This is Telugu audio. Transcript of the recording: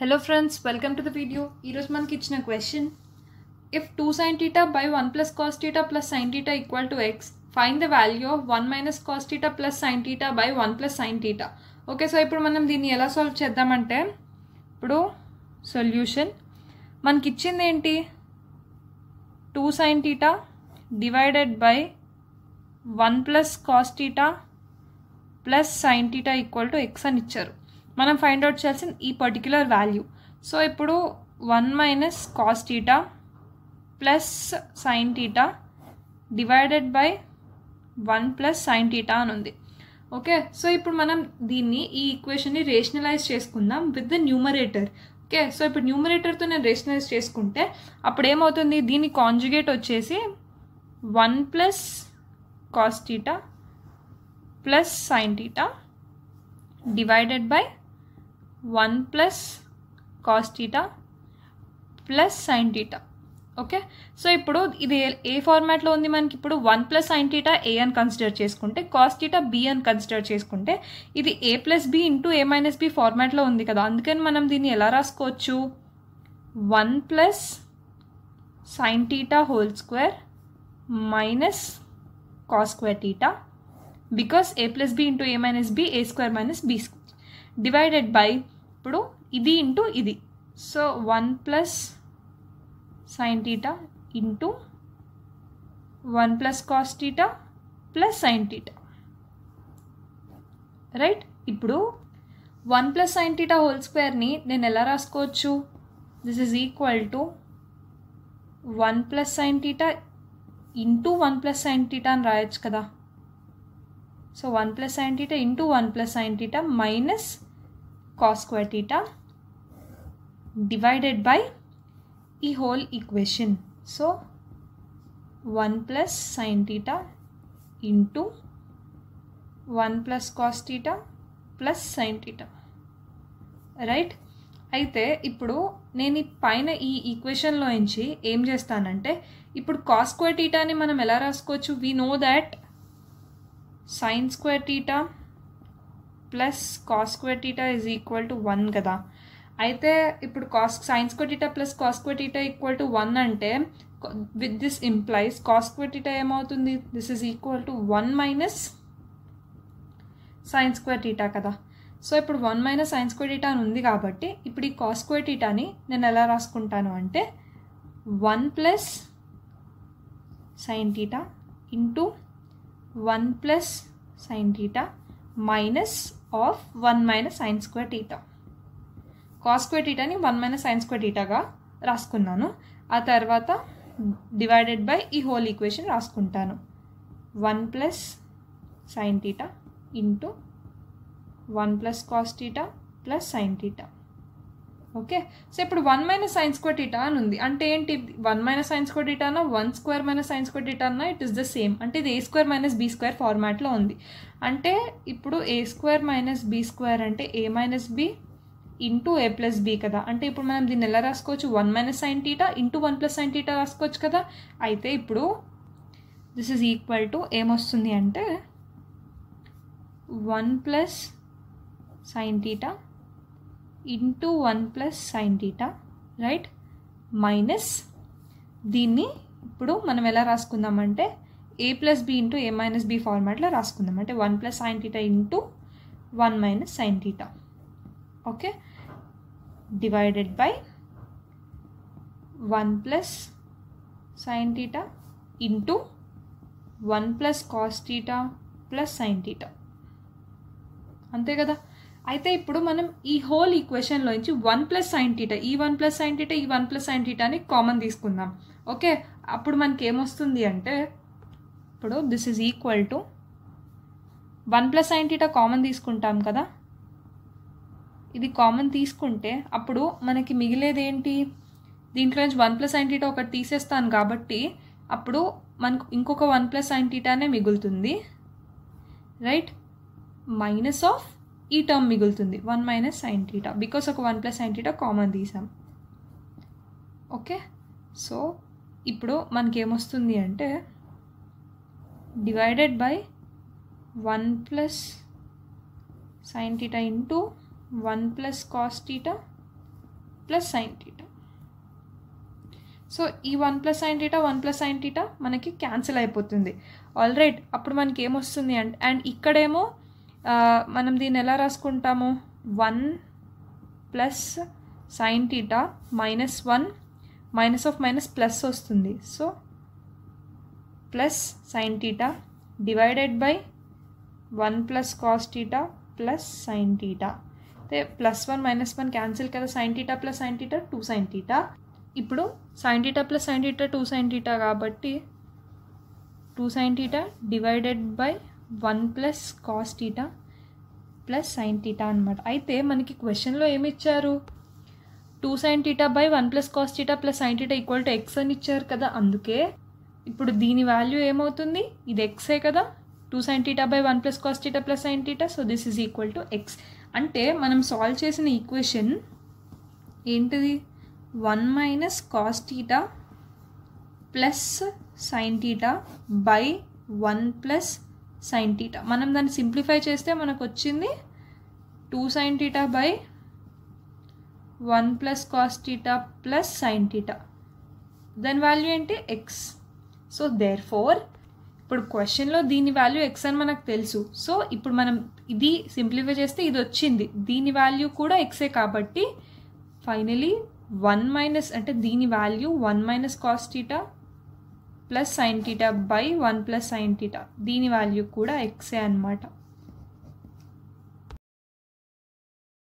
Hello friends welcome to the video ఈరోజు మనకి ఇచ్చిన question if two sine theta by one plus cos theta plus sine theta equal to x find the value of one minus cos theta plus sine theta by one plus sine theta okay so ఇప్పుడు మనం దీన్ని ఎలా సాల్వ్ చేద్దామంటే ఇప్పుడు సొల్యూషన్ మనకి ఇచ్చింది ఏంటి two sine theta divided by one plus cos theta plus sine theta equal to x అని ఇచ్చారు మనం ఫైండ్ అవుట్ చేయాల్సిన ఈ పర్టిక్యులర్ వాల్యూ సో ఇప్పుడు one minus cos theta plus sine theta divided by one plus sine theta అని ఉంది ఓకే సో ఇప్పుడు మనం దీన్ని ఈ ఈక్వేషన్ని రేషనలైజ్ చేసుకుందాం with the numerator okay so ఇప్పుడు న్యూమరేటర్తో నేను రేషనలైజ్ చేసుకుంటే అప్పుడు ఏమవుతుంది దీన్ని కాంజుగేట్ వచ్చేసి one plus cos theta plus sine theta divided by one plus cos theta plus sine theta okay so ఇప్పుడు ఇది ఏ ఫార్మాట్లో ఉంది మనకి ఇప్పుడు one plus sine theta A అని కన్సిడర్ చేసుకుంటే కాస్ టీటా బి అని కన్సిడర్ చేసుకుంటే ఇది A plus B into A minus B ఫార్మాట్లో ఉంది కదా అందుకని మనం దీన్ని ఎలా రాసుకోవచ్చు one plus sine theta whole square minus cos square theta because A plus B into A minus B A square minus B square divided by ఇప్పుడు ఇది ఇంటూ ఇది so one plus sine theta into one plus cos theta plus sine theta right ఇప్పుడు one plus sine theta whole స్క్వేర్ని నేను ఎలా రాసుకోవచ్చు this is equal to one plus sine theta into one plus sine theta అని రాయొచ్చు కదా so one plus sine theta into one plus sine theta minus cos square theta divided by the whole equation. So 1 plus sine theta into 1 plus cos theta plus sine theta right అయితే ఇప్పుడు నేను పైన ఈ ఈక్వేషన్లో నుంచి ఏం చేస్తానంటే ఇప్పుడు కాస్ స్క్వేర్ టీటాని మనం ఎలా రాసుకోవచ్చు we know that sine square theta plus cos square is equal to one కదా అయితే ఇప్పుడు cos sines square plus cos equal to one అంటే విత్ దిస్ ఇంప్లైస్ కాస్ ఏమవుతుంది this is equal to one minus sines square కదా సో ఇప్పుడు వన్ మైనస్ సైన్స్ స్క్వేర్ అని ఉంది కాబట్టి ఇప్పుడు ఈ కాస్ స్క్వేర్ నేను ఎలా రాసుకుంటాను అంటే one plus sine theta into one plus sine theta minus of one minus sine square theta cos square టీటాని వన్ మైనస్ సైన్ స్క్వేర్ టీటాగా రాసుకున్నాను ఆ తర్వాత డివైడెడ్ బై ఈ హోల్ ఈక్వేషన్ రాసుకుంటాను one plus sine theta into one plus cos theta plus sine theta okay so ఇప్పుడు one minus sine square theta అని ఉంది అంటే ఏంటి వన్ మైనస్ సైన్ స్క్వేర్ అన్న one square minus sine square టీటానా ఇట్ ఇస్ ద సేమ్ అంటే ఇది A square minus B square ఫార్మాట్లో ఉంది అంటే ఇప్పుడు A square minus B square అంటే A minus B into A plus B కదా అంటే ఇప్పుడు మనం దీన్ని ఎలా రాసుకోవచ్చు one minus sine theta into one plus sine theta రాసుకోవచ్చు కదా అయితే ఇప్పుడు దిస్ ఈజ్ ఈక్వల్ టు ఏమొస్తుంది అంటే one plus sine theta into one plus sine theta right minus దీన్ని ఇప్పుడు మనం ఎలా రాసుకుందామంటే A plus B into A minus B ఫార్మాట్లో రాసుకుందాం అంటే one plus sine theta into one minus sine theta okay divided by one plus sine theta into one plus cos theta plus sine theta అంతే కదా అయితే ఇప్పుడు మనం ఈ హోల్ నుంచి వన్ ప్లస్ సైన్ టీటా ఈ వన్ ప్లస్ సైన్ టీటా ఈ వన్ ప్లస్ సైన్ టీటాని కామన్ తీసుకుందాం ఓకే అప్పుడు మనకి ఏమొస్తుంది అంటే ఇప్పుడు this is equal to one plus sine theta common తీసుకుంటాం కదా ఇది కామన్ తీసుకుంటే అప్పుడు మనకి మిగిలేది ఏంటి దీంట్లో నుంచి వన్ ప్లస్ సైన్ టీటా ఒకటి తీసేస్తాను కాబట్టి అప్పుడు మనకు ఇంకొక వన్ ప్లస్ సైన్ టీటానే మిగులుతుంది రైట్ మైనస్ ఆఫ్ ఈ టర్మ్ మిగులుతుంది one minus sine theta because ఒక one plus sine theta common తీసాం ఓకే సో ఇప్పుడు మనకేమొస్తుంది అంటే divided by one plus sine theta into one plus cos theta plus sine theta so ఈ one plus sine theta one plus sine theta మనకి క్యాన్సిల్ అయిపోతుంది ఆల్ రైట్ అప్పుడు మనకి ఏమొస్తుంది అండ్ అండ్ ఇక్కడేమో మనం దీన్ని ఎలా రాసుకుంటాము one plus sine theta minus one minus of minus plus వస్తుంది so plus sine theta divided by one plus cos theta plus sine theta అయితే plus one minus one cancel కదా sine theta plus sine theta two sine theta ఇప్పుడు sine theta plus sine theta two sine theta కాబట్టి two sine theta divided by one plus cos theta plus sine theta అనమాట అయితే మనకి క్వశ్చన్లో ఏమి ఇచ్చారు two sine theta by one plus cos theta plus sine theta equal to x అని ఇచ్చారు కదా అందుకే ఇప్పుడు దీని వాల్యూ ఏమవుతుంది ఇది ఎక్సే కదా two sine theta by one plus cos theta plus sine theta so this is equal to x అంటే మనం సాల్వ్ చేసిన ఈక్వేషన్ ఏంటిది one minus cos theta plus sine theta by one plus sine theta మనం దాన్ని సింప్లిఫై చేస్తే మనకు వచ్చింది two sine theta by one plus cos theta plus sine theta దాని వాల్యూ ఏంటి ఎక్స్ సో దేర్ ఫోర్ ఇప్పుడు క్వశ్చన్లో దీని వాల్యూ ఎక్స్ అని మనకు తెలుసు సో ఇప్పుడు మనం ఇది సింప్లిఫై చేస్తే ఇది వచ్చింది దీని వాల్యూ కూడా ఎక్సే కాబట్టి ఫైనలీ వన్ మైనస్ అంటే దీని value one minus cos theta plus sine theta by one plus sine theta దీని వాల్యూ కూడా ఎక్సే అనమాట